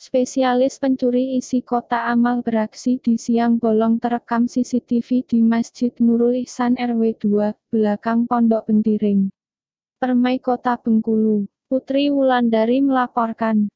Spesialis pencuri isi kota amal beraksi di siang bolong terekam CCTV di Masjid Nurul Ihsan RW 2, belakang Pondok Bentiring. Permai Kota Bengkulu, Putri Wulandari melaporkan.